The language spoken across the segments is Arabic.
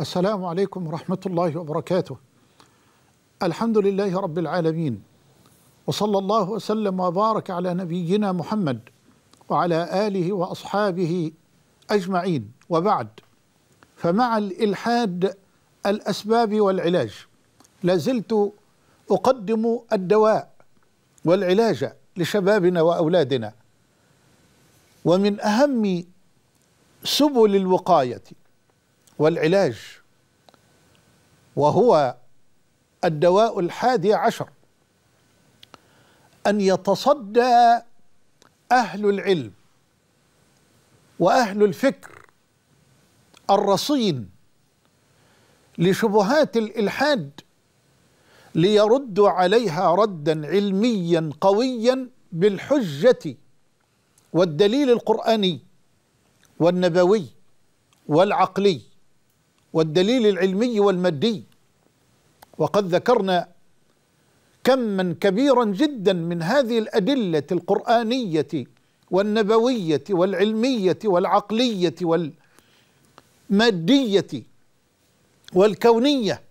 السلام عليكم ورحمة الله وبركاته الحمد لله رب العالمين وصلى الله وسلم وبارك على نبينا محمد وعلى آله وأصحابه أجمعين وبعد فمع الإلحاد الأسباب والعلاج لازلت أقدم الدواء والعلاج لشبابنا وأولادنا ومن أهم سبل الوقاية والعلاج وهو الدواء الحادي عشر أن يتصدى أهل العلم وأهل الفكر الرصين لشبهات الإلحاد ليردوا عليها ردا علميا قويا بالحجة والدليل القرآني والنبوي والعقلي والدليل العلمي والمادي وقد ذكرنا كما كبيرا جدا من هذه الادله القرانيه والنبويه والعلميه والعقليه والماديه والكونيه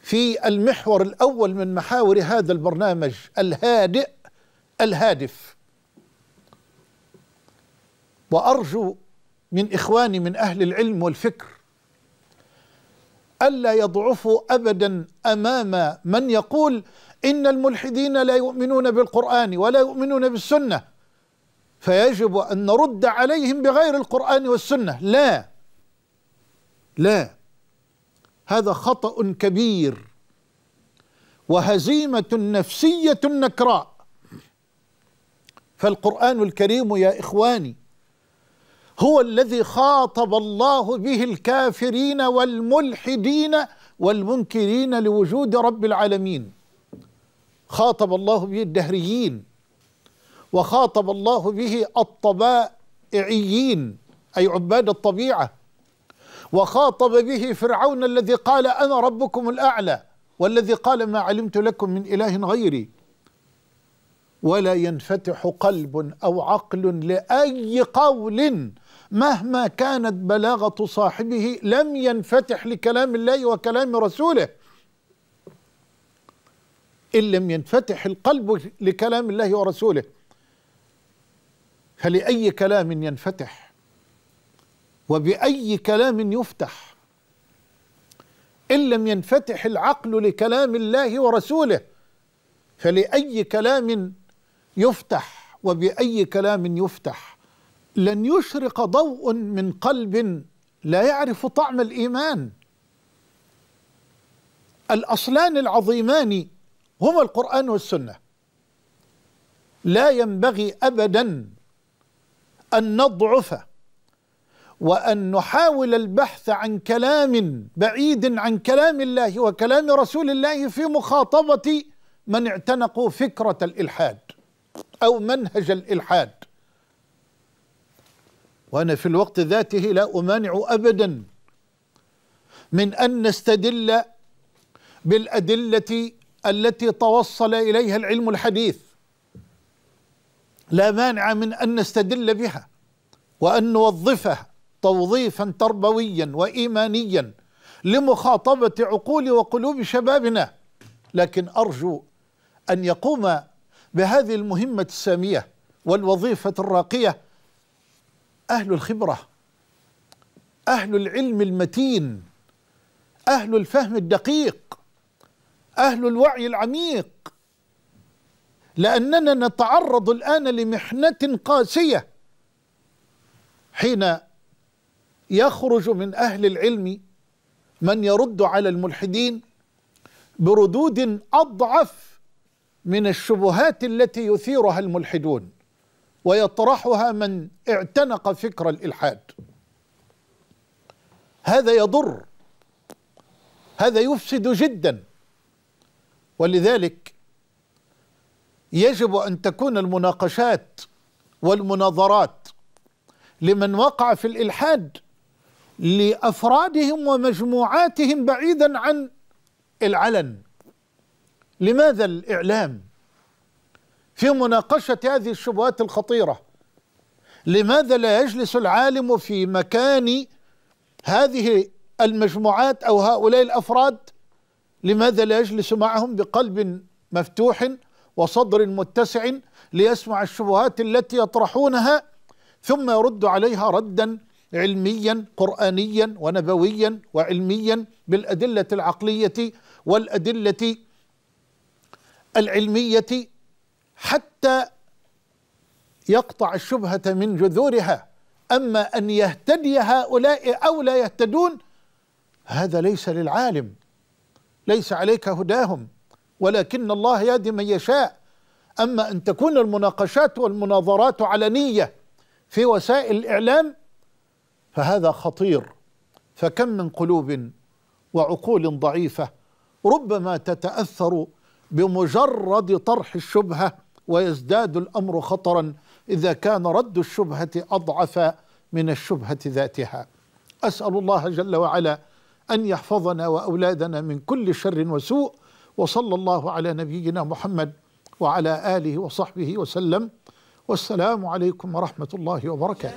في المحور الاول من محاور هذا البرنامج الهادئ الهادف وارجو من إخواني من أهل العلم والفكر ألا يضعفوا أبدا أمام من يقول إن الملحدين لا يؤمنون بالقرآن ولا يؤمنون بالسنة فيجب أن نرد عليهم بغير القرآن والسنة لا لا هذا خطأ كبير وهزيمة نفسية نكراء فالقرآن الكريم يا إخواني هو الذي خاطب الله به الكافرين والملحدين والمنكرين لوجود رب العالمين خاطب الله به الدهريين وخاطب الله به الطبائعيين أي عباد الطبيعة وخاطب به فرعون الذي قال أنا ربكم الأعلى والذي قال ما علمت لكم من إله غيري ولا ينفتح قلب او عقل لاي قول مهما كانت بلاغه صاحبه لم ينفتح لكلام الله وكلام رسوله ان لم ينفتح القلب لكلام الله ورسوله فلاي كلام ينفتح وباي كلام يفتح ان لم ينفتح العقل لكلام الله ورسوله فلاي كلام يفتح وبأي كلام يفتح لن يشرق ضوء من قلب لا يعرف طعم الإيمان الأصلان العظيمان هما القرآن والسنة لا ينبغي أبدا أن نضعف وأن نحاول البحث عن كلام بعيد عن كلام الله وكلام رسول الله في مخاطبة من اعتنقوا فكرة الإلحاد أو منهج الإلحاد وأنا في الوقت ذاته لا أمانع أبدا من أن نستدل بالأدلة التي توصل إليها العلم الحديث لا مانع من أن نستدل بها وأن نوظفها توظيفا تربويا وإيمانيا لمخاطبة عقول وقلوب شبابنا لكن أرجو أن يقوم بهذه المهمة السامية والوظيفة الراقية أهل الخبرة أهل العلم المتين أهل الفهم الدقيق أهل الوعي العميق لأننا نتعرض الآن لمحنة قاسية حين يخرج من أهل العلم من يرد على الملحدين بردود أضعف من الشبهات التي يثيرها الملحدون ويطرحها من اعتنق فكر الالحاد هذا يضر هذا يفسد جدا ولذلك يجب ان تكون المناقشات والمناظرات لمن وقع في الالحاد لافرادهم ومجموعاتهم بعيدا عن العلن لماذا الإعلام في مناقشة هذه الشبهات الخطيرة لماذا لا يجلس العالم في مكان هذه المجموعات أو هؤلاء الأفراد لماذا لا يجلس معهم بقلب مفتوح وصدر متسع ليسمع الشبهات التي يطرحونها ثم يرد عليها ردا علميا قرآنيا ونبويا وعلميا بالأدلة العقلية والأدلة العلمية حتى يقطع الشبهة من جذورها أما أن يهتدي هؤلاء أو لا يهتدون هذا ليس للعالم ليس عليك هداهم ولكن الله يهدي من يشاء أما أن تكون المناقشات والمناظرات علنية في وسائل الإعلام فهذا خطير فكم من قلوب وعقول ضعيفة ربما تتأثر بمجرد طرح الشبهه ويزداد الامر خطرا اذا كان رد الشبهه اضعف من الشبهه ذاتها اسال الله جل وعلا ان يحفظنا واولادنا من كل شر وسوء وصلى الله على نبينا محمد وعلى اله وصحبه وسلم والسلام عليكم ورحمه الله وبركاته